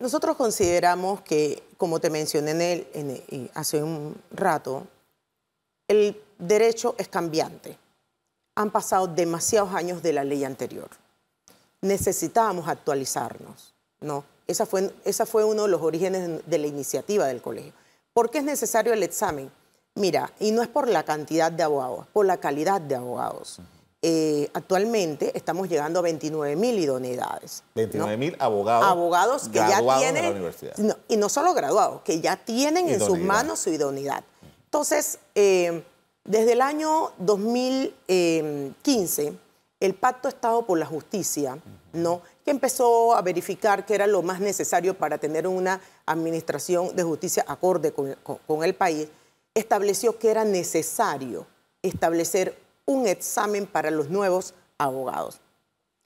Nosotros consideramos que, como te mencioné en el, eh, hace un rato, el derecho es cambiante. Han pasado demasiados años de la ley anterior. Necesitábamos actualizarnos, ¿no? Esa fue, uno de los orígenes de la iniciativa del colegio. ¿Por qué es necesario el examen? Mira, y no es por la cantidad de abogados, por la calidad de abogados. Eh, actualmente estamos llegando a 29 mil idoneidades. 29 mil abogados. Abogados que ya tienen. La universidad. y no solo graduados, que ya tienen en sus manos su idoneidad. Entonces, eh, desde el año 2015, el Pacto Estado por la Justicia, ¿no? que empezó a verificar que era lo más necesario para tener una administración de justicia acorde con el país, estableció que era necesario establecer un examen para los nuevos abogados,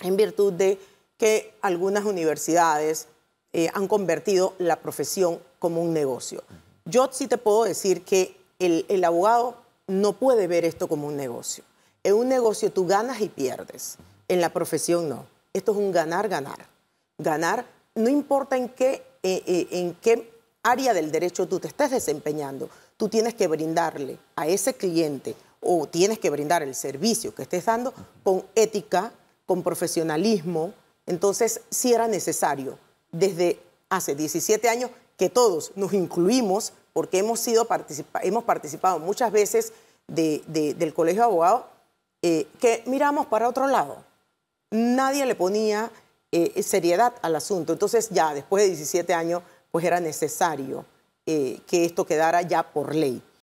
en virtud de que algunas universidades eh, han convertido la profesión como un negocio. Yo sí te puedo decir que el, abogado no puede ver esto como un negocio. En un negocio tú ganas y pierdes, en la profesión no. Esto es un ganar-ganar. Ganar, no importa en qué, eh, eh, en qué área del derecho tú te estés desempeñando, tú tienes que brindarle a ese cliente o tienes que brindar el servicio que estés dando con ética, con profesionalismo. Entonces, sí era necesario desde hace 17 años que todos nos incluimos porque hemos, sido hemos participado muchas veces del Colegio de Abogados eh, que miramos para otro lado. Nadie le ponía eh, seriedad al asunto. Entonces ya después de 17 años, pues era necesario eh, que esto quedara ya por ley.